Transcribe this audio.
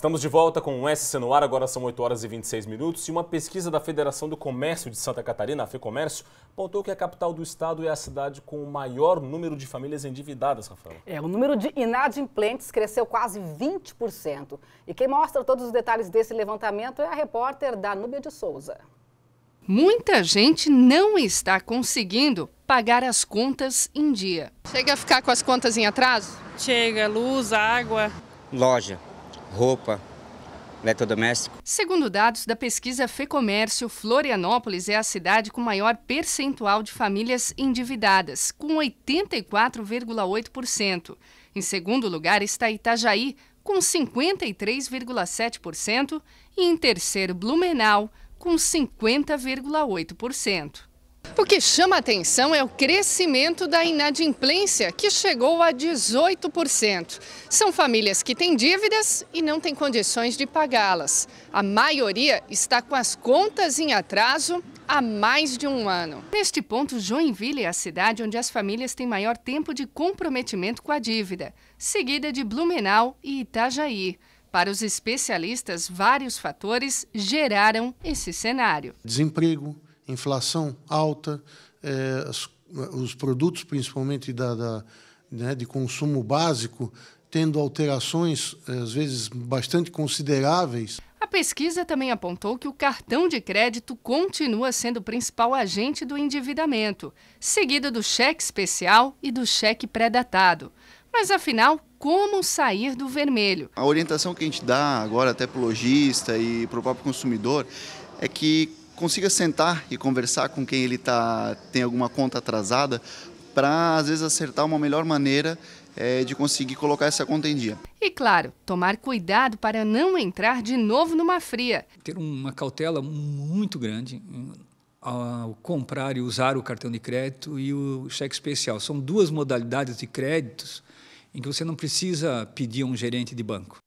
Estamos de volta com o SC no ar, agora são 8 horas e 26 minutos, e uma pesquisa da Federação do Comércio de Santa Catarina, a FEComércio, apontou que a capital do estado é a cidade com o maior número de famílias endividadas, Rafael. É, o número de inadimplentes cresceu quase 20%. E quem mostra todos os detalhes desse levantamento é a repórter Danúbia de Souza. Muita gente não está conseguindo pagar as contas em dia. Chega a ficar com as contas em atraso? Chega, luz, água. Loja roupa, eletrodoméstico. Segundo dados da pesquisa FEComércio, Florianópolis é a cidade com maior percentual de famílias endividadas, com 84,8%. Em segundo lugar está Itajaí, com 53,7%, e em terceiro, Blumenau, com 50,8%. O que chama atenção é o crescimento da inadimplência, que chegou a 18%. São famílias que têm dívidas e não têm condições de pagá-las. A maioria está com as contas em atraso há mais de um ano. Neste ponto, Joinville é a cidade onde as famílias têm maior tempo de comprometimento com a dívida, seguida de Blumenau e Itajaí. Para os especialistas, vários fatores geraram esse cenário: desemprego inflação alta, é, as, os produtos, principalmente da, da né, de consumo básico, tendo alterações, é, às vezes, bastante consideráveis. A pesquisa também apontou que o cartão de crédito continua sendo o principal agente do endividamento, seguido do cheque especial e do cheque pré-datado. Mas afinal, como sair do vermelho? A orientação que a gente dá agora até para o lojista e para o próprio consumidor é que consiga sentar e conversar com quem ele tá, tem alguma conta atrasada, para às vezes acertar uma melhor maneira é, de conseguir colocar essa conta em dia. E claro, tomar cuidado para não entrar de novo numa fria. Ter uma cautela muito grande ao comprar e usar o cartão de crédito e o cheque especial. São duas modalidades de créditos em que você não precisa pedir a um gerente de banco.